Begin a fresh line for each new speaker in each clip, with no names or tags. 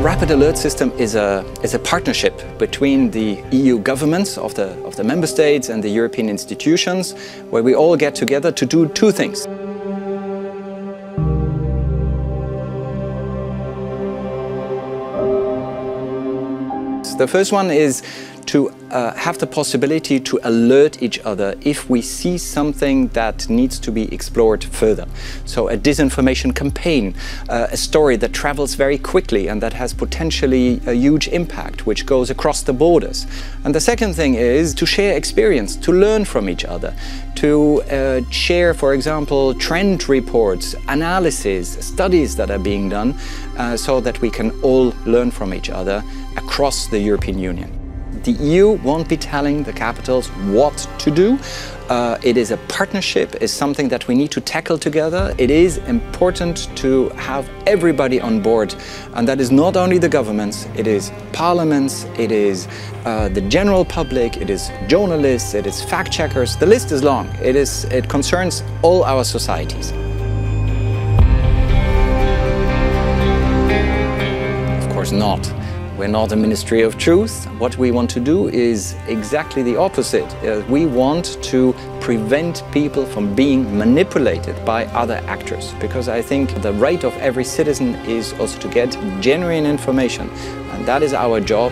the Rapid Alert System is a, is a partnership between the EU governments of the, of the member states and the European institutions where we all get together to do two things. The first one is to uh, have the possibility to alert each other if we see something that needs to be explored further. So a disinformation campaign, uh, a story that travels very quickly and that has potentially a huge impact, which goes across the borders. And the second thing is to share experience, to learn from each other, to uh, share, for example, trend reports, analysis, studies that are being done, uh, so that we can all learn from each other across the European Union. The EU won't be telling the capitals what to do. Uh, it is a partnership, it's something that we need to tackle together. It is important to have everybody on board. And that is not only the governments, it is parliaments, it is uh, the general public, it is journalists, it is fact checkers. The list is long. It, is, it concerns all our societies. Of course not. We're not a ministry of truth. What we want to do is exactly the opposite. Uh, we want to prevent people from being manipulated by other actors because I think the right of every citizen is also to get genuine information and that is our job.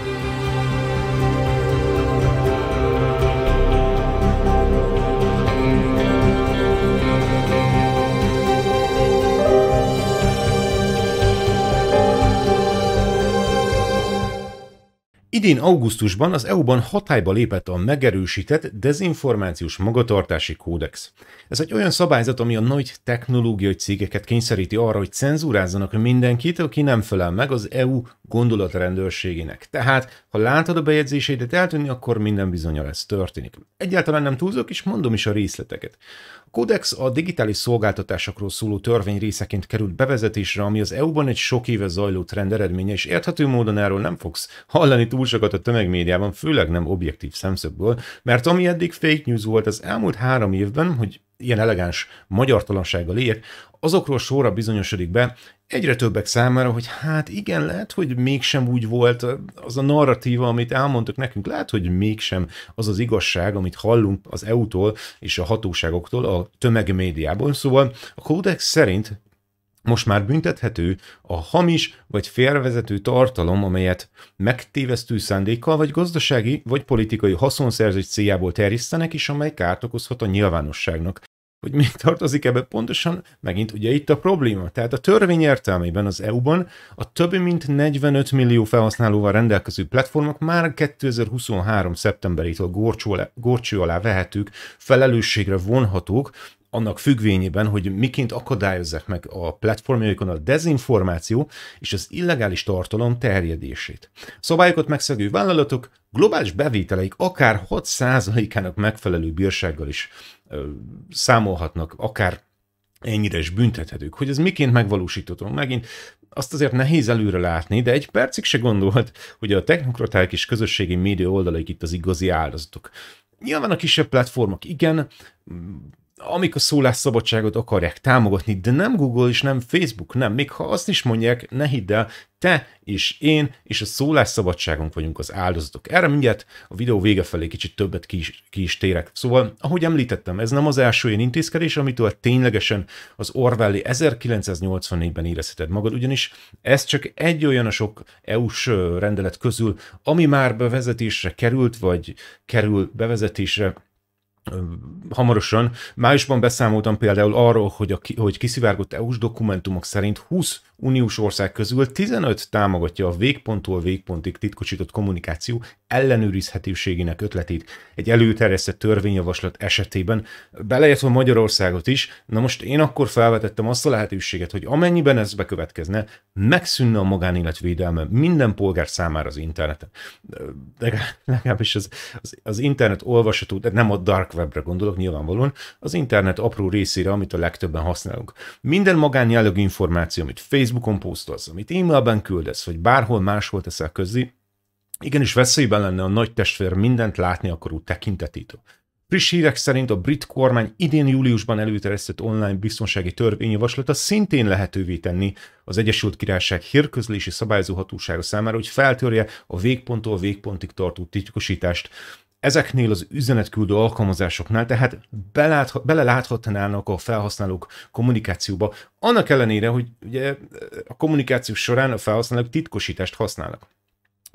Idén augusztusban az EU-ban hatályba lépett a megerősített dezinformációs magatartási kódex. Ez egy olyan szabályzat, ami a nagy technológiai cégeket kényszeríti arra, hogy cenzúrázzanak mindenkit, aki nem felel meg az EU gondolatrendőrségének. Tehát, ha látod a bejegyzéseidet eltűnni, akkor minden bizonyal ez történik. Egyáltalán nem túlzok, és mondom is a részleteket. A kódex a digitális szolgáltatásokról szóló törvény részeként került bevezetésre, ami az EU-ban egy sok éve zajló trend eredménye, és érthető módon erről nem fogsz hallani túl sokat a tömegmédiában, főleg nem objektív szemszögből, mert ami eddig fake news volt az elmúlt három évben, hogy ilyen elegáns magyartalansággal ír, azokról sorra bizonyosodik be egyre többek számára, hogy hát igen, lehet, hogy mégsem úgy volt az a narratíva, amit elmondtak nekünk, lehet, hogy mégsem az az igazság, amit hallunk az EU-tól és a hatóságoktól a tömegmédiában. Szóval a kódex szerint most már büntethető a hamis vagy félrevezető tartalom, amelyet megtévesztő szándékkal vagy gazdasági vagy politikai haszonszerzés céljából terjesztenek, és amely kárt okozhat a nyilvánosságnak, hogy még tartozik ebbe pontosan, megint ugye itt a probléma. Tehát a törvény értelmében az EU-ban a több mint 45 millió felhasználóval rendelkező platformok már 2023. szeptemberétől gorcsó alá, alá vehetők, felelősségre vonhatók annak függvényében, hogy miként akadályozzák meg a platformjaikon a dezinformáció és az illegális tartalom terjedését. Szabályokat megszegő vállalatok globális bevételeik akár 6%-ának megfelelő bírsággal is ö, számolhatnak, akár ennyire is büntethetők. Hogy ez miként megvalósítható megint, azt azért nehéz előre látni, de egy percig se gondolhat, hogy a technokraták és közösségi média oldalaik itt az igazi áldozatok. Nyilván a kisebb platformok igen, amik a szólásszabadságot akarják támogatni, de nem Google és nem Facebook, nem, még ha azt is mondják, ne hidd el, te és én és a szólásszabadságunk vagyunk az áldozatok. Erre mindjárt a videó vége felé kicsit többet ki is, ki is térek. Szóval, ahogy említettem, ez nem az első ilyen intézkedés, amitől ténylegesen az Orwelli 1984-ben érezheted magad, ugyanis ez csak egy olyan a sok EU-s rendelet közül, ami már bevezetésre került, vagy kerül bevezetésre, hamarosan. Májusban beszámoltam például arról, hogy, a, hogy kiszivárgott EU-s dokumentumok szerint 20 uniós ország közül 15 támogatja a végponttól végpontig titkosított kommunikáció ellenőrizhetőségének ötletét egy előterjesztett törvényjavaslat esetében, beleértve Magyarországot is. Na most én akkor felvetettem azt a lehetőséget, hogy amennyiben ez bekövetkezne, megszűnne a magánélet védelme minden polgár számára az interneten. Legalábbis az, az, az internet olvasható, de nem a dark webre gondolok nyilvánvalóan, az internet apró részére, amit a legtöbben használunk. Minden magánjellegű információ, amit Facebookon posztolsz, amit e-mailben küldesz, vagy bárhol máshol teszel közzi, igenis veszélyben lenne a nagy testvér mindent látni akaró tekintetétől. Friss hírek szerint a brit kormány idén júliusban előterjesztett online biztonsági törvényjavaslata szintén lehetővé tenni az Egyesült Királyság hírközlési szabályozó hatósága számára, hogy feltörje a végponttól végpontig tartó titkosítást, ezeknél az üzenetküldő alkalmazásoknál, tehát beleláthatnának a felhasználók kommunikációba, annak ellenére, hogy ugye a kommunikáció során a felhasználók titkosítást használnak.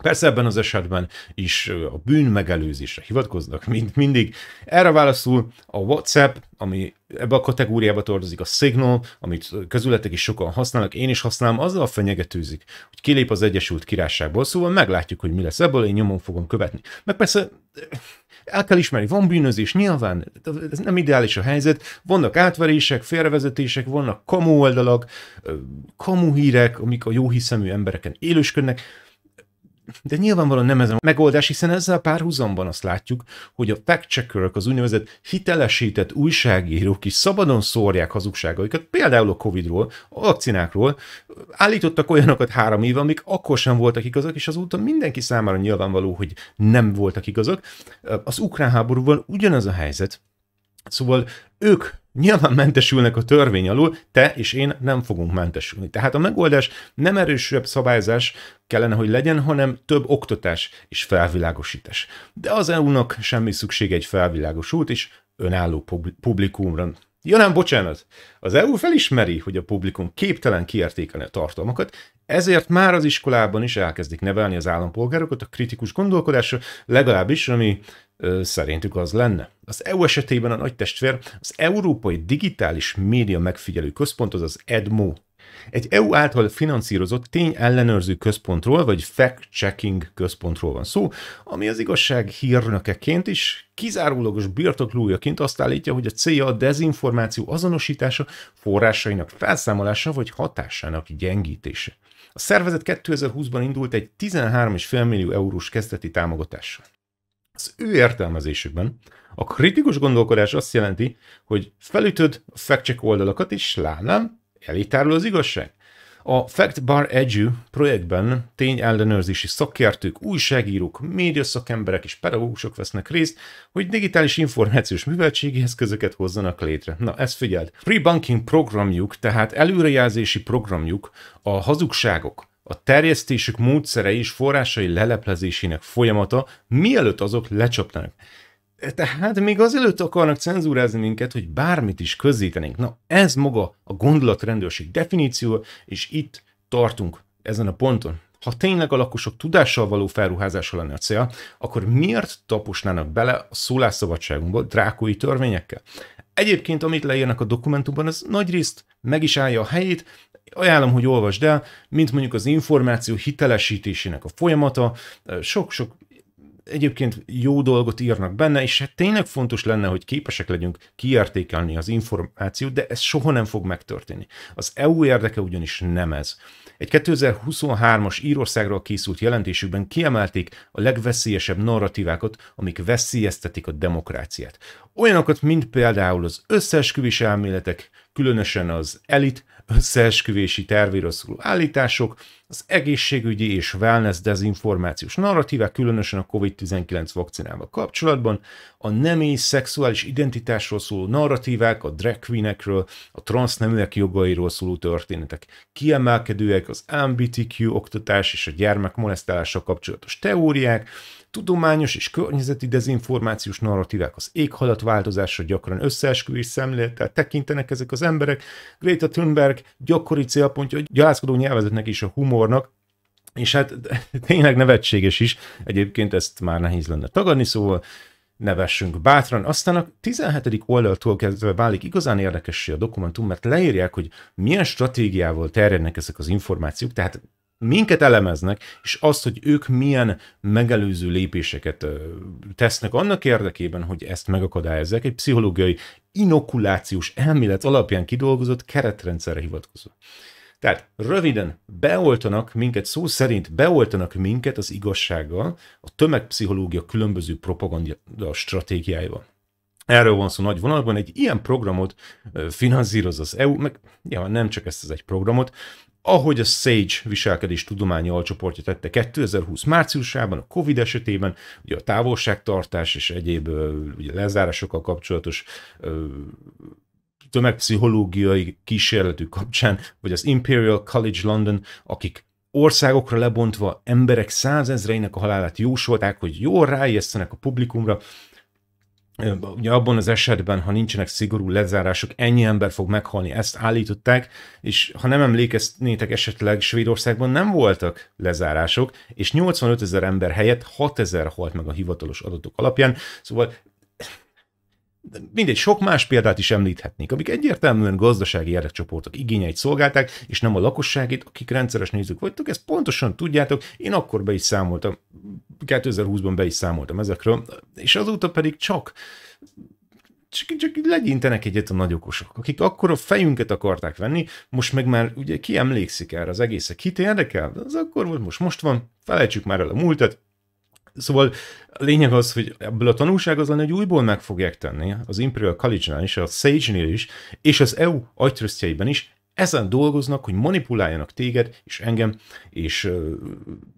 Persze ebben az esetben is a bűn megelőzésre hivatkoznak, mint mindig. Erre válaszul a WhatsApp, ami ebbe a kategóriába tartozik, a Signal, amit közületek is sokan használnak, én is használom, azzal fenyegetőzik, hogy kilép az Egyesült Királyságból, szóval meglátjuk, hogy mi lesz ebből, én nyomon fogom követni. Meg persze el kell ismerni, van bűnözés, nyilván, ez nem ideális a helyzet, vannak átverések, félrevezetések, vannak kamu oldalak, kamu hírek, amik a jóhiszemű embereken élősködnek, de nyilvánvalóan nem ez a megoldás, hiszen ezzel párhuzamban azt látjuk, hogy a fact-checkerök, az úgynevezett hitelesített újságírók is szabadon szórják hazugságaikat, például a Covid-ról, a vakcinákról, állítottak olyanokat három éve, amik akkor sem voltak igazak, és azóta mindenki számára nyilvánvaló, hogy nem voltak igazak. Az ukrán háborúval ugyanaz a helyzet, Szóval ők Nyilván mentesülnek a törvény alul, te és én nem fogunk mentesülni. Tehát a megoldás nem erősebb szabályzás kellene, hogy legyen, hanem több oktatás és felvilágosítás. De az EU-nak semmi szüksége egy felvilágosult és önálló publikumra. Ja nem, bocsánat. Az EU felismeri, hogy a publikum képtelen kiértékelni a tartalmakat, ezért már az iskolában is elkezdik nevelni az állampolgárokat a kritikus gondolkodásra, legalábbis ami ö, szerintük az lenne. Az EU esetében a nagy testvér az Európai Digitális Média Megfigyelő Központ, az az EDMO egy EU által finanszírozott tényellenőrző központról, vagy fact-checking központról van szó, ami az igazság hírnökeként is kizárólagos birtoklójaként azt állítja, hogy a célja a dezinformáció azonosítása, forrásainak felszámolása vagy hatásának gyengítése. A szervezet 2020-ban indult egy 13,5 millió eurós kezdeti támogatással. Az ő értelmezésükben a kritikus gondolkodás azt jelenti, hogy felütöd a fact oldalakat, és lánám, elitárul az igazság? A Fact Bar Edu projektben tényellenőrzési szakértők, újságírók, médiaszakemberek és pedagógusok vesznek részt, hogy digitális információs műveltségi eszközöket hozzanak létre. Na, ezt figyeld! Pre-banking programjuk, tehát előrejelzési programjuk a hazugságok, a terjesztésük módszerei és forrásai leleplezésének folyamata, mielőtt azok lecsapnának. Tehát még azelőtt akarnak cenzúrázni minket, hogy bármit is közzétenénk. Na, ez maga a gondolatrendőrség definíció, és itt tartunk ezen a ponton. Ha tényleg a lakosok tudással való felruházása lenne a cél, akkor miért taposnának bele a szólásszabadságunkba drákói törvényekkel? Egyébként, amit leírnak a dokumentumban, az nagy részt meg is állja a helyét, ajánlom, hogy olvasd el, mint mondjuk az információ hitelesítésének a folyamata, sok-sok egyébként jó dolgot írnak benne, és hát tényleg fontos lenne, hogy képesek legyünk kiértékelni az információt, de ez soha nem fog megtörténni. Az EU érdeke ugyanis nem ez. Egy 2023-as Írországról készült jelentésükben kiemelték a legveszélyesebb narratívákat, amik veszélyeztetik a demokráciát. Olyanokat, mint például az összeesküvés elméletek, különösen az elit összeesküvési tervéről szóló állítások, az egészségügyi és wellness dezinformációs narratívák, különösen a COVID-19 vakcinával kapcsolatban, a nemi szexuális identitásról szóló narratívák, a drag queenekről, a transzneműek jogairól szóló történetek, kiemelkedőek az MBTQ oktatás és a gyermek molesztálással kapcsolatos teóriák, tudományos és környezeti dezinformációs narratívák az változásra gyakran összeesküvés szemlélettel tekintenek ezek az emberek. Greta Thunberg gyakori célpontja, hogy gyalázkodó nyelvezetnek is a humornak, és hát tényleg nevetséges is, egyébként ezt már nehéz lenne tagadni, szóval nevessünk bátran. Aztán a 17. oldaltól kezdve válik igazán érdekessé a dokumentum, mert leírják, hogy milyen stratégiával terjednek ezek az információk, tehát minket elemeznek, és azt, hogy ők milyen megelőző lépéseket tesznek annak érdekében, hogy ezt megakadályozzák, egy pszichológiai inokulációs elmélet alapján kidolgozott keretrendszerre hivatkozó. Tehát röviden beoltanak minket, szó szerint beoltanak minket az igazsággal a tömegpszichológia különböző propaganda stratégiáival. Erről van szó nagy vonalban, egy ilyen programot finanszíroz az EU, meg ja, nem csak ezt az egy programot, ahogy a Sage viselkedés tudományi alcsoportja tette 2020 márciusában, a Covid esetében, ugye a távolságtartás és egyéb ugye lezárásokkal kapcsolatos tömegpszichológiai kísérletük kapcsán, vagy az Imperial College London, akik országokra lebontva emberek százezreinek a halálát jósolták, hogy jól ráijesztenek a publikumra, ugye abban az esetben, ha nincsenek szigorú lezárások, ennyi ember fog meghalni, ezt állították, és ha nem emlékeznétek esetleg Svédországban nem voltak lezárások, és 85 ezer ember helyett 6 ezer halt meg a hivatalos adatok alapján, szóval de mindegy, sok más példát is említhetnénk, amik egyértelműen gazdasági érdekcsoportok igényeit szolgálták, és nem a lakosságit, akik rendszeres nézők vagytok, ezt pontosan tudjátok, én akkor be is számoltam, 2020-ban be is számoltam ezekről, és azóta pedig csak csak, csak legyintenek egyet a nagyokosok, akik akkor a fejünket akarták venni, most meg már ugye ki emlékszik erre az egészet, kit érdekel? Az akkor volt, most most van, felejtsük már el a múltat, Szóval a lényeg az, hogy ebből a tanulság az lenne, hogy újból meg fogják tenni az Imperial College-nál is, a Sage-nél is, és az EU agytrösztjeiben is, ezen dolgoznak, hogy manipuláljanak téged, és engem, és uh,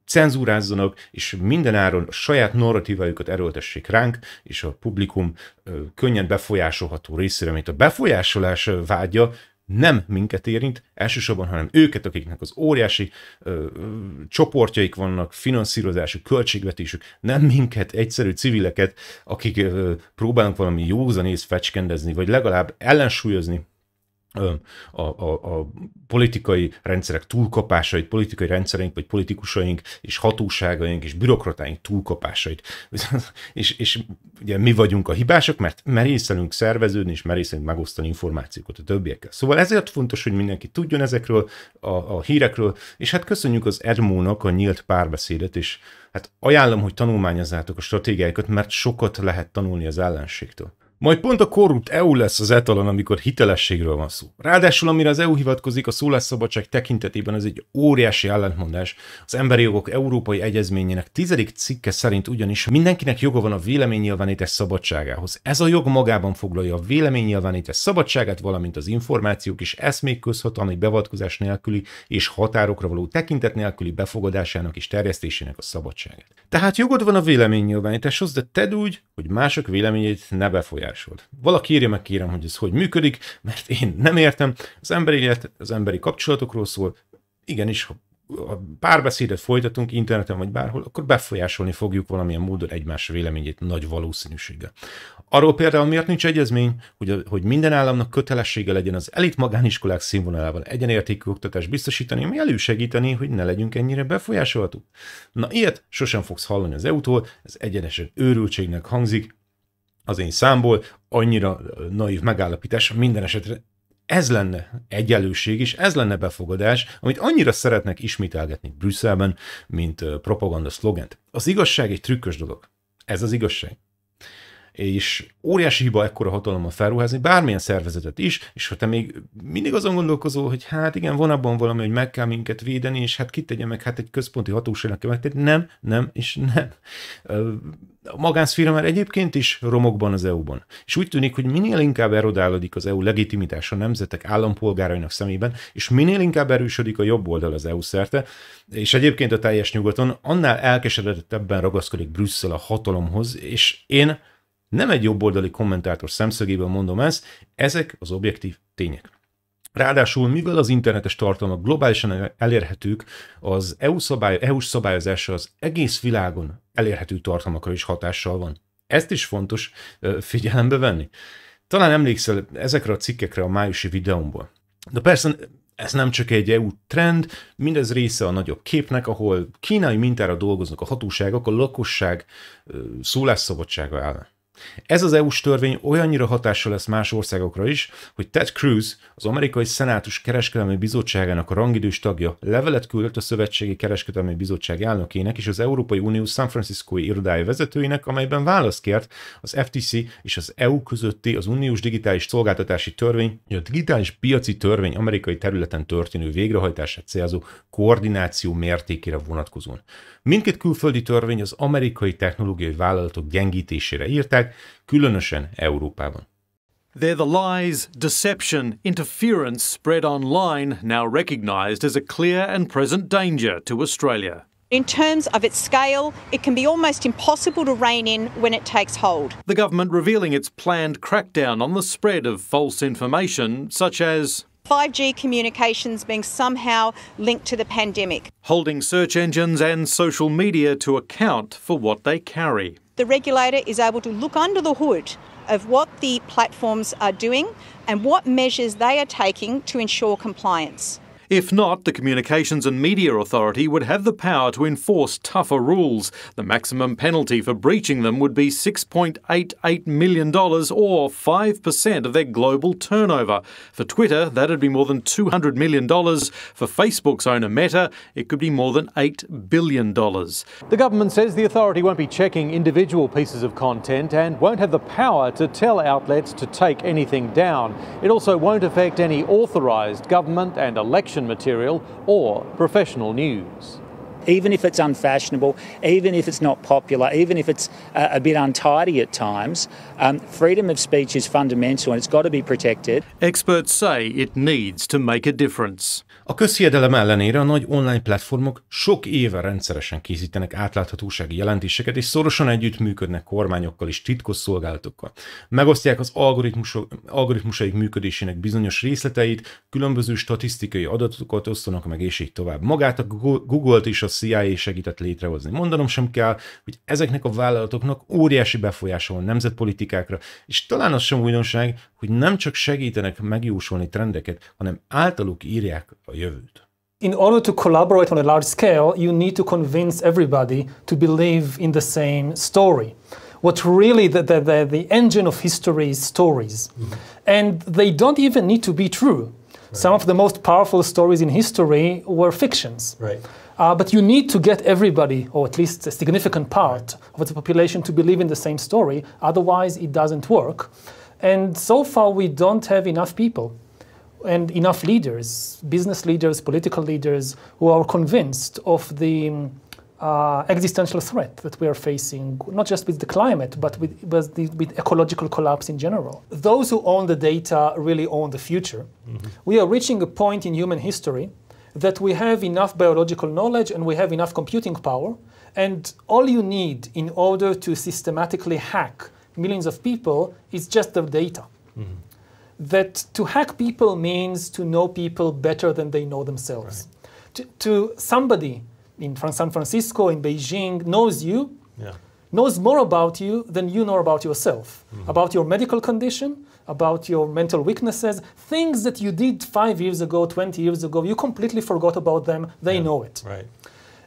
cenzúrázzanak, és mindenáron a saját narratívájukat erőltessék ránk, és a publikum uh, könnyen befolyásolható részére, amit a befolyásolás vágya, nem minket érint elsősorban, hanem őket, akiknek az óriási ö, ö, csoportjaik vannak, finanszírozásuk, költségvetésük, nem minket, egyszerű civileket, akik ö, próbálunk valami józanész fecskendezni, vagy legalább ellensúlyozni a, a, a politikai rendszerek túlkapásait, politikai rendszereink, vagy politikusaink, és hatóságaink, és bürokratáink túlkapásait. és, és ugye mi vagyunk a hibások, mert merészelünk szerveződni, és merészelünk megosztani információkat a többiekkel. Szóval ezért fontos, hogy mindenki tudjon ezekről a, a hírekről, és hát köszönjük az Edmónak a nyílt párbeszédet, és hát ajánlom, hogy tanulmányozzátok a stratégiáikat, mert sokat lehet tanulni az ellenségtől. Majd pont a korrupt EU lesz az etalon, amikor hitelességről van szó. Ráadásul, amire az EU hivatkozik, a szólásszabadság tekintetében ez egy óriási ellentmondás. Az Emberi Jogok Európai Egyezményének tizedik cikke szerint ugyanis mindenkinek joga van a véleménynyilvánítás szabadságához. Ez a jog magában foglalja a véleménynyilvánítás szabadságát, valamint az információk és eszmék közhatalmi bevatkozás nélküli és határokra való tekintet nélküli befogadásának és terjesztésének a szabadságát. Tehát jogod van a véleménynyilvánításhoz, de tedd úgy, hogy mások véleményét ne befolyásolják leírás volt. Valaki írja meg, kérem, hogy ez hogy működik, mert én nem értem. Az emberi élet, az emberi kapcsolatokról szól. Igenis, ha a párbeszédet folytatunk interneten vagy bárhol, akkor befolyásolni fogjuk valamilyen módon egymás véleményét nagy valószínűséggel. Arról például miért nincs egyezmény, hogy, hogy minden államnak kötelessége legyen az elit magániskolák színvonalával egyenértékű oktatást biztosítani, ami elősegíteni, hogy ne legyünk ennyire befolyásolhatók. Na ilyet sosem fogsz hallani az EU-tól, ez egyenesen őrültségnek hangzik, az én számból annyira naív megállapítás, minden esetre ez lenne egyenlőség, és ez lenne befogadás, amit annyira szeretnek ismételgetni Brüsszelben, mint propaganda szlogent. Az igazság egy trükkös dolog. Ez az igazság és óriási hiba ekkora hatalommal felruházni bármilyen szervezetet is, és ha te még mindig azon gondolkozol, hogy hát igen, van abban valami, hogy meg kell minket védeni, és hát tegye meg, hát egy központi hatóságnak kell megtenni. Nem, nem, és nem. A magánszféra már egyébként is romokban az EU-ban. És úgy tűnik, hogy minél inkább erodálódik az EU legitimitása nemzetek állampolgárainak szemében, és minél inkább erősödik a jobb oldal az EU szerte, és egyébként a teljes nyugaton, annál elkeseredettebben ragaszkodik Brüsszel a hatalomhoz, és én nem egy jobboldali kommentátor szemszögéből mondom ezt, ezek az objektív tények. Ráadásul, mivel az internetes tartalmak globálisan elérhetők, az EU szabály, EU-s szabályozása az egész világon elérhető tartalmakra is hatással van. Ezt is fontos figyelembe venni. Talán emlékszel ezekre a cikkekre a májusi videómból. De persze ez nem csak egy EU trend, mindez része a nagyobb képnek, ahol kínai mintára dolgoznak a hatóságok a lakosság szólásszabadsága ellen. Ez az EU-s törvény olyannyira hatással lesz más országokra is, hogy Ted Cruz, az amerikai szenátus kereskedelmi bizottságának a rangidős tagja levelet küldött a Szövetségi Kereskedelmi Bizottság elnökének és az Európai Unió San Franciscoi irodája vezetőinek, amelyben választ kért az FTC és az EU közötti az uniós digitális szolgáltatási törvény, a digitális piaci törvény amerikai területen történő végrehajtását célzó koordináció mértékére vonatkozóan. Mindkét külföldi törvény az amerikai technológiai vállalatok gyengítésére írták, kulonosen különösen Európában. They're the lies, deception,
interference spread online now recognised as a clear and present danger to Australia.
In terms of its scale, it can be almost impossible to rein in when it takes hold.
The government revealing its planned crackdown on the spread of false information, such as
5G communications being somehow linked to the pandemic.
Holding search engines and social media to account for what they carry
the regulator is able to look under the hood of what the platforms are doing and what measures they are taking to ensure compliance.
If not, the Communications and Media Authority would have the power to enforce tougher rules. The maximum penalty for breaching them would be $6.88 million or 5% of their global turnover. For Twitter, that'd be more than $200 million. For Facebook's owner Meta, it could be more than $8 billion. The government says the authority won't be checking individual pieces of content and won't have the power to tell outlets to take anything down. It also won't affect any authorised government and election material or professional news.
Even if it's unfashionable, even if it's not popular, even if it's a, uh, a bit untidy at times, um, freedom of speech is fundamental and it's got to be protected.
Experts say
it needs to make a difference. A közhiedelem ellenére a nagy online platformok sok éve rendszeresen készítenek átláthatósági jelentéseket, és szorosan együttműködnek kormányokkal és titkos szolgálatokkal. Megosztják az algoritmusok, algoritmusaik működésének bizonyos részleteit, különböző statisztikai adatokat osztanak meg, és így tovább. Magát a Google-t is a CIA segített létrehozni. Mondanom sem kell, hogy ezeknek a vállalatoknak óriási befolyása van nemzetpolitikákra, és talán az sem újdonság, hogy nem csak segítenek megjósolni trendeket, hanem általuk írják a Jövőt.
In order to collaborate on a large scale, you need to convince everybody to believe in the same story. What really the, the, the, engine of history is stories. Mm. And they don't even need to be true. Right. Some of the most powerful stories in history were fictions. Right. Uh, but you need to get everybody, or at least a significant part of the population, to believe in the same story. Otherwise, it doesn't work. And so far, we don't have enough people and enough leaders, business leaders, political leaders, who are convinced of the uh, existential threat that we are facing, not just with the climate, but with, with, the, with, ecological collapse in general. Those who own the data really own the future. Mm -hmm. We are reaching a point in human history that we have enough biological knowledge and we have enough computing power, and all you need in order to systematically hack millions of people is just the data. Mm -hmm that to hack people means to know people better than they know themselves. Right. To, to, somebody in San Francisco, in Beijing, knows you, yeah. knows more about you than you know about yourself, mm-hmm. about your medical condition, about your mental weaknesses, things that you did five years ago, 20 years ago, you completely forgot about them, they yeah. know it. Right.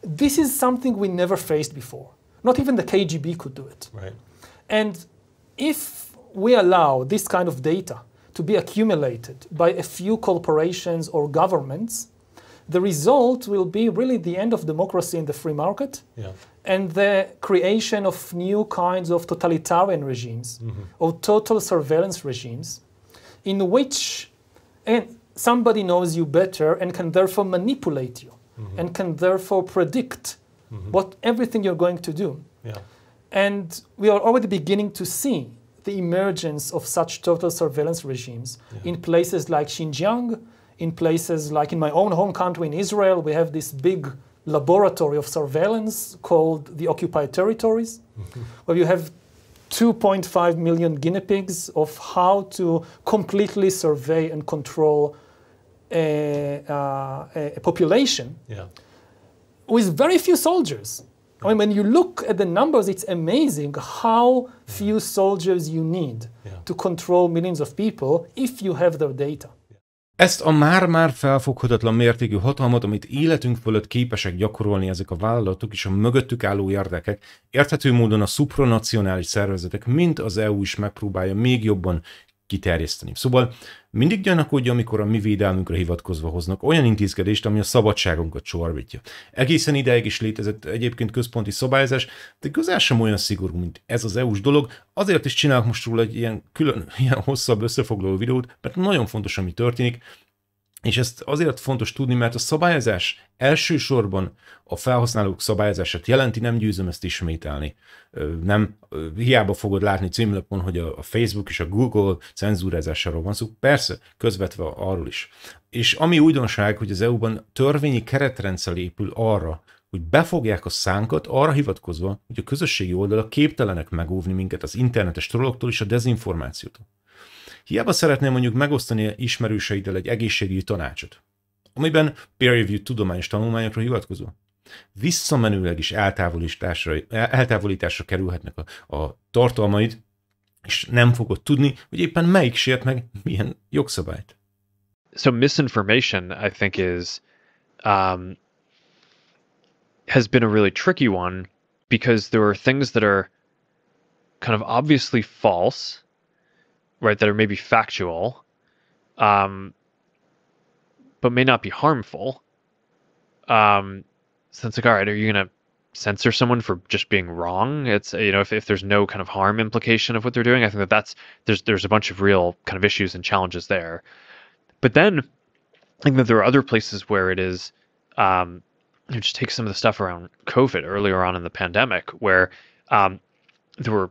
This is something we never faced before. Not even the KGB could do it. Right. And if we allow this kind of data to be accumulated by a few corporations or governments, the result will be really the end of democracy in the free market yeah. and the creation of new kinds of totalitarian regimes mm-hmm. or total surveillance regimes in which and somebody knows you better and can therefore manipulate you mm-hmm. and can therefore predict mm-hmm. what everything you're going to do yeah. and we are already beginning to see the emergence of such total surveillance regimes yeah. in places like Xinjiang, in places like in my own home country in Israel, we have this big laboratory of surveillance called the occupied territories, mm-hmm. where you have 2.5 million guinea pigs of how to completely survey and control a, uh, a population yeah. with very few soldiers. I mean, when you look at the numbers, it's amazing how few soldiers you need yeah. to control millions of people if you have the data.
Ezt a már-már felfoghatatlan mértékű hatalmat, amit életünk fölött képesek gyakorolni ezek a vállalatok és a mögöttük álló érdekek, érthető módon a szupranacionális szervezetek, mint az EU is megpróbálja még jobban kiterjeszteni. Szóval mindig gyanakodja, amikor a mi védelmünkre hivatkozva hoznak olyan intézkedést, ami a szabadságunkat csorbítja. Egészen ideig is létezett egyébként központi szabályozás, de közel sem olyan szigorú, mint ez az EU-s dolog. Azért is csinálok most róla egy ilyen külön, ilyen hosszabb összefoglaló videót, mert nagyon fontos, ami történik, és ezt azért fontos tudni, mert a szabályozás elsősorban a felhasználók szabályozását jelenti, nem győzöm ezt ismételni. Nem, hiába fogod látni címlapon, hogy a Facebook és a Google cenzúrázásáról van szó, persze, közvetve arról is. És ami újdonság, hogy az EU-ban törvényi keretrendszer épül arra, hogy befogják a szánkat arra hivatkozva, hogy a közösségi oldalak képtelenek megóvni minket az internetes trolloktól és a dezinformációtól. Hiába szeretném mondjuk megosztani ismerőseiddel egy egészségügyi tanácsot, amiben peer review tudományos tanulmányokra hivatkozó. Visszamenőleg is eltávolításra, eltávolításra kerülhetnek a, a tartalmaid,
és nem fogod tudni, hogy éppen melyik sért meg milyen jogszabályt. So misinformation, I think, is um, has been a really tricky one because there are things that are kind of obviously false right, that are maybe factual, um, but may not be harmful. Um, so like, all right, are you gonna censor someone for just being wrong? It's you know, if, if there's no kind of harm implication of what they're doing, I think that that's there's there's a bunch of real kind of issues and challenges there. But then I think that there are other places where it is. Um, you just take some of the stuff around COVID earlier on in the pandemic, where um, there were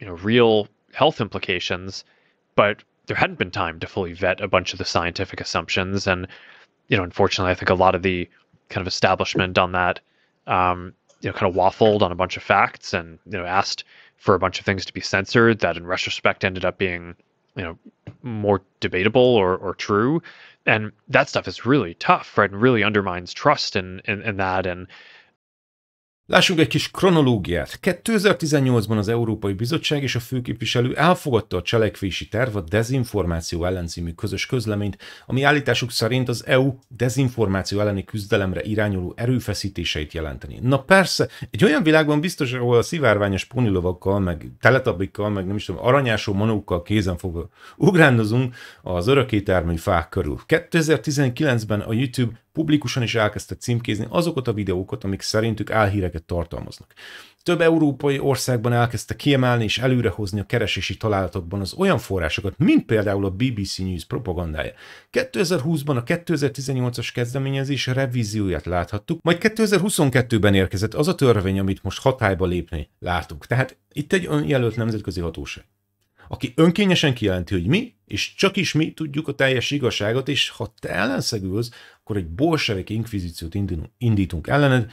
you know real health implications but there hadn't been time to fully vet a bunch of the scientific assumptions. And, you know, unfortunately, I think a lot of the kind of establishment on that, um, you know, kind of waffled on a bunch of facts and, you know, asked for a bunch of things to be censored that in retrospect ended up being, you know, more debatable or, or true. And that stuff is really tough, right? And really undermines trust in, in, in that. And,
Lássunk egy kis kronológiát. 2018-ban az Európai Bizottság és a főképviselő elfogadta a cselekvési terv a dezinformáció ellen című közös közleményt, ami állításuk szerint az EU dezinformáció elleni küzdelemre irányuló erőfeszítéseit jelenteni. Na persze, egy olyan világban biztos, ahol a szivárványos ponilovakkal, meg teletabikkal, meg nem is tudom, aranyásó manókkal fogva ugrándozunk az örökétermű fák körül. 2019-ben a YouTube publikusan is elkezdte címkézni azokat a videókat, amik szerintük álhíreket tartalmaznak. Több európai országban elkezdte kiemelni és előrehozni a keresési találatokban az olyan forrásokat, mint például a BBC News propagandája. 2020-ban a 2018-as kezdeményezés revízióját láthattuk, majd 2022-ben érkezett az a törvény, amit most hatályba lépni látunk. Tehát itt egy önjelölt nemzetközi hatóság aki önkényesen kijelenti, hogy mi, és csak is mi tudjuk a teljes igazságot, és ha te ellenszegülsz, akkor egy bolsevik inkvizíciót indítunk ellened,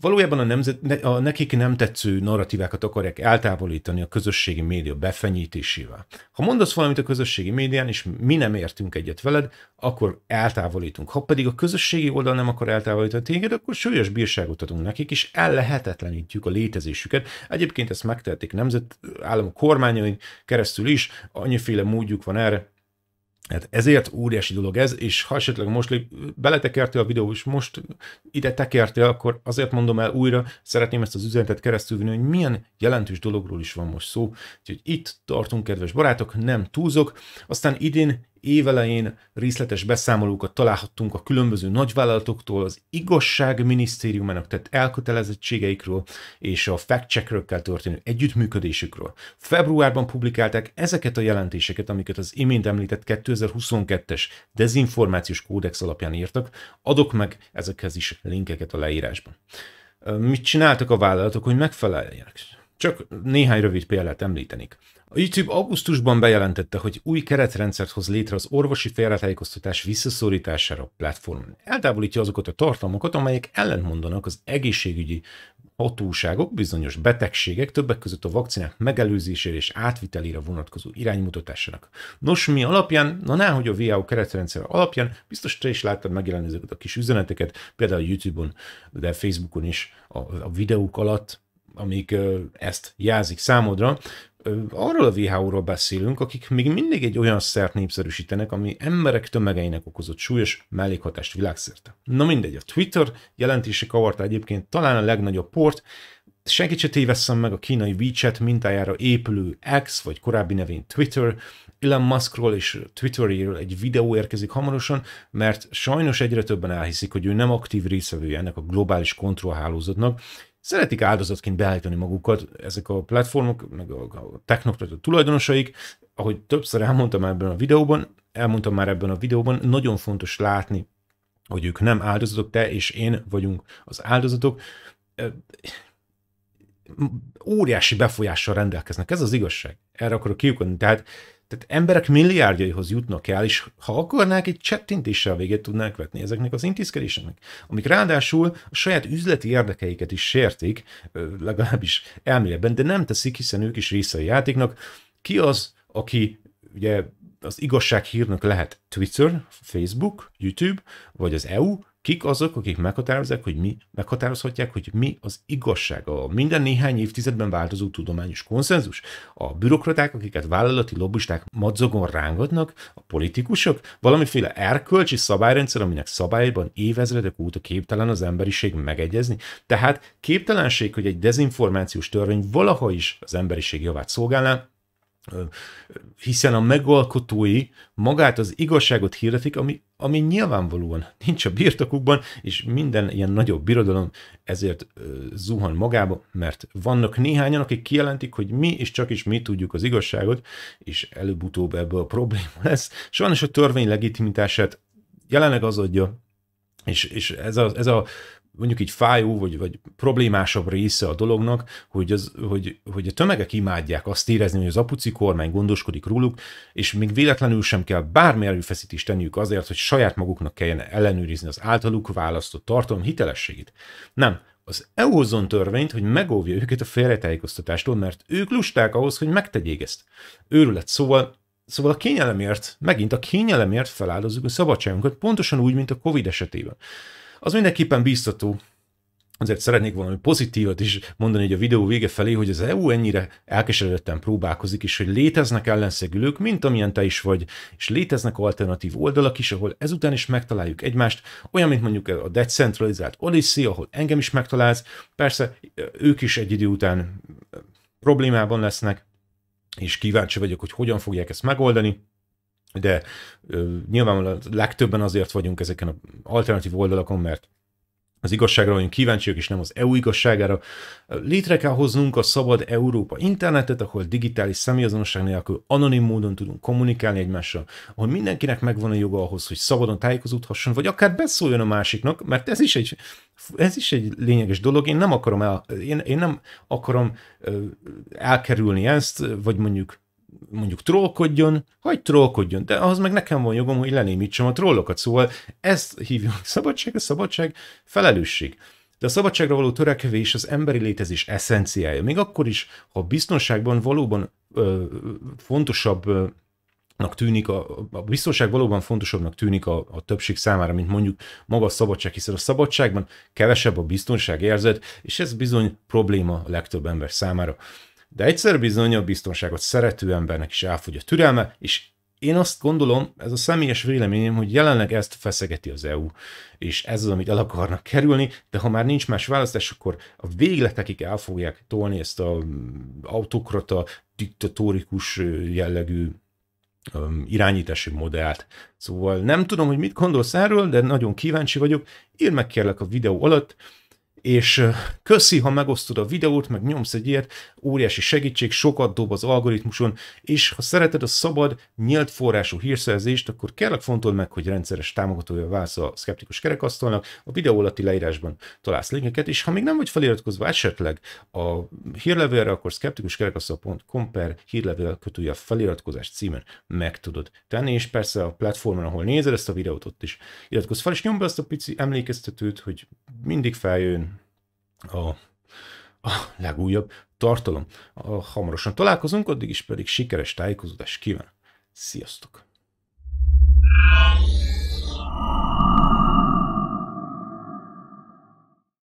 Valójában a, nemzet, a nekik nem tetsző narratívákat akarják eltávolítani a közösségi média befenyítésével. Ha mondasz valamit a közösségi médián, és mi nem értünk egyet veled, akkor eltávolítunk. Ha pedig a közösségi oldal nem akar eltávolítani téged, akkor súlyos bírságot adunk nekik, és ellehetetlenítjük a létezésüket. Egyébként ezt megtehetik nemzetállamok kormányai keresztül is, annyiféle módjuk van erre, Hát ezért óriási dolog ez, és ha esetleg most beletekertél a videó, és most ide tekertél, akkor azért mondom el újra, szeretném ezt az üzenetet keresztül vinni, hogy milyen jelentős dologról is van most szó. Úgyhogy itt tartunk, kedves barátok, nem túlzok. Aztán idén évelején részletes beszámolókat találhattunk a különböző nagyvállalatoktól, az igazságminisztériumának tett elkötelezettségeikről és a fact-checkerekkel történő együttműködésükről. Februárban publikálták ezeket a jelentéseket, amiket az imént említett 2022-es dezinformációs kódex alapján írtak. Adok meg ezekhez is linkeket a leírásban. Mit csináltak a vállalatok, hogy megfeleljenek? Csak néhány rövid példát említenik. A YouTube augusztusban bejelentette, hogy új keretrendszert hoz létre az orvosi félretájékoztatás visszaszorítására a platformon. Eltávolítja azokat a tartalmakat, amelyek ellentmondanak az egészségügyi hatóságok bizonyos betegségek, többek között a vakcinák megelőzésére és átvitelére vonatkozó iránymutatásának. Nos, mi alapján, na hogy a VAO keretrendszer alapján, biztos te is láttad megjelenni ezeket a kis üzeneteket, például YouTube-on, de Facebookon is a, a videók alatt, amik ezt jelzik számodra, arról a WHO-ról beszélünk, akik még mindig egy olyan szert népszerűsítenek, ami emberek tömegeinek okozott súlyos mellékhatást világszerte. Na mindegy, a Twitter jelentése kavarta egyébként talán a legnagyobb port, senki se tévesszem meg a kínai WeChat mintájára épülő X, vagy korábbi nevén Twitter, Elon Muskról és Twitteréről egy videó érkezik hamarosan, mert sajnos egyre többen elhiszik, hogy ő nem aktív részvevője ennek a globális kontrollhálózatnak, szeretik áldozatként beállítani magukat ezek a platformok, meg a, a tulajdonosaik, ahogy többször elmondtam ebben a videóban, elmondtam már ebben a videóban, nagyon fontos látni, hogy ők nem áldozatok, te és én vagyunk az áldozatok, óriási befolyással rendelkeznek. Ez az igazság. Erre akarok kiukodni. Tehát tehát emberek milliárdjaihoz jutnak el, és ha akarnák, egy csettintéssel végét tudnák vetni ezeknek az intézkedéseknek, amik ráadásul a saját üzleti érdekeiket is sértik, legalábbis elméletben, de nem teszik, hiszen ők is része a játéknak. Ki az, aki ugye az igazsághírnök lehet Twitter, Facebook, YouTube, vagy az EU, kik azok, akik meghatározzák, hogy mi, meghatározhatják, hogy mi az igazság. A minden néhány évtizedben változó tudományos konszenzus, a bürokraták, akiket vállalati lobbisták madzogon rángatnak, a politikusok, valamiféle erkölcsi szabályrendszer, aminek szabályban évezredek óta képtelen az emberiség megegyezni. Tehát képtelenség, hogy egy dezinformációs törvény valaha is az emberiség javát szolgálná, hiszen a megalkotói magát az igazságot hirdetik, ami, ami nyilvánvalóan nincs a birtokukban, és minden ilyen nagyobb birodalom ezért zuhan magába, mert vannak néhányan, akik kijelentik, hogy mi és csak is mi tudjuk az igazságot, és előbb-utóbb ebből a probléma lesz. Sajnos a törvény legitimitását jelenleg az adja, és, és ez, a, ez a mondjuk így fájó, vagy, vagy problémásabb része a dolognak, hogy, az, hogy, hogy a tömegek imádják azt érezni, hogy az apuci kormány gondoskodik róluk, és még véletlenül sem kell bármi előfeszítést tenniük azért, hogy saját maguknak kelljen ellenőrizni az általuk választott tartalom hitelességét. Nem, az hozzon törvényt, hogy megóvja őket a félretájékoztatástól, mert ők lusták ahhoz, hogy megtegyék ezt. Őrület, szóval Szóval a kényelemért, megint a kényelemért feláldozzuk a szabadságunkat, pontosan úgy, mint a Covid esetében az mindenképpen biztató. Azért szeretnék valami pozitívat is mondani hogy a videó vége felé, hogy az EU ennyire elkeseredetten próbálkozik, és hogy léteznek ellenszegülők, mint amilyen te is vagy, és léteznek alternatív oldalak is, ahol ezután is megtaláljuk egymást, olyan, mint mondjuk a decentralizált Odyssey, ahol engem is megtalálsz, persze ők is egy idő után problémában lesznek, és kíváncsi vagyok, hogy hogyan fogják ezt megoldani, de ö, nyilvánvalóan legtöbben azért vagyunk ezeken az alternatív oldalakon, mert az igazságra vagyunk kíváncsiak, és nem az EU igazságára. Létre kell hoznunk a szabad Európa internetet, ahol digitális személyazonosság nélkül anonim módon tudunk kommunikálni egymással, ahol mindenkinek megvan a joga ahhoz, hogy szabadon tájékozódhasson, vagy akár beszóljon a másiknak, mert ez is egy, ez is egy lényeges dolog. Én nem akarom, el, én, én nem akarom elkerülni ezt, vagy mondjuk mondjuk trollkodjon, hagyd trollkodjon, de ahhoz meg nekem van jogom, hogy lenémítsam a trollokat. Szóval ezt hívjuk szabadság, a szabadság felelősség. De a szabadságra való törekvés az emberi létezés eszenciája. Még akkor is, ha biztonságban valóban ö, fontosabb ö, tűnik, a, a biztonság valóban fontosabbnak tűnik a, a többség számára, mint mondjuk maga a szabadság, hiszen a szabadságban kevesebb a biztonságérzet, és ez bizony probléma a legtöbb ember számára. De egyszer bizony a biztonságot szerető embernek is elfogy a türelme, és én azt gondolom, ez a személyes véleményem, hogy jelenleg ezt feszegeti az EU, és ez az, amit el akarnak kerülni, de ha már nincs más választás, akkor a végletekig el fogják tolni ezt a mm, autokrata, diktatórikus jellegű irányítási modellt. Szóval nem tudom, hogy mit gondolsz erről, de nagyon kíváncsi vagyok. Írd meg kérlek a videó alatt, és köszi, ha megosztod a videót, meg nyomsz egy ilyet, óriási segítség, sokat dob az algoritmuson, és ha szereted a szabad, nyílt forrású hírszerzést, akkor kérlek fontol meg, hogy rendszeres támogatója válsz a Skeptikus Kerekasztalnak, a videó alatti leírásban találsz linkeket, és ha még nem vagy feliratkozva esetleg a hírlevélre, akkor skeptikuskerekasztal.com per hírlevél kötője feliratkozás címen meg tudod tenni, és persze a platformon, ahol nézed ezt a videót, ott is iratkozz fel, és nyomd be azt a pici emlékeztetőt, hogy mindig feljön a, a legújabb tartalom. A, hamarosan találkozunk, addig is pedig sikeres tájékozódást kívánok. Sziasztok!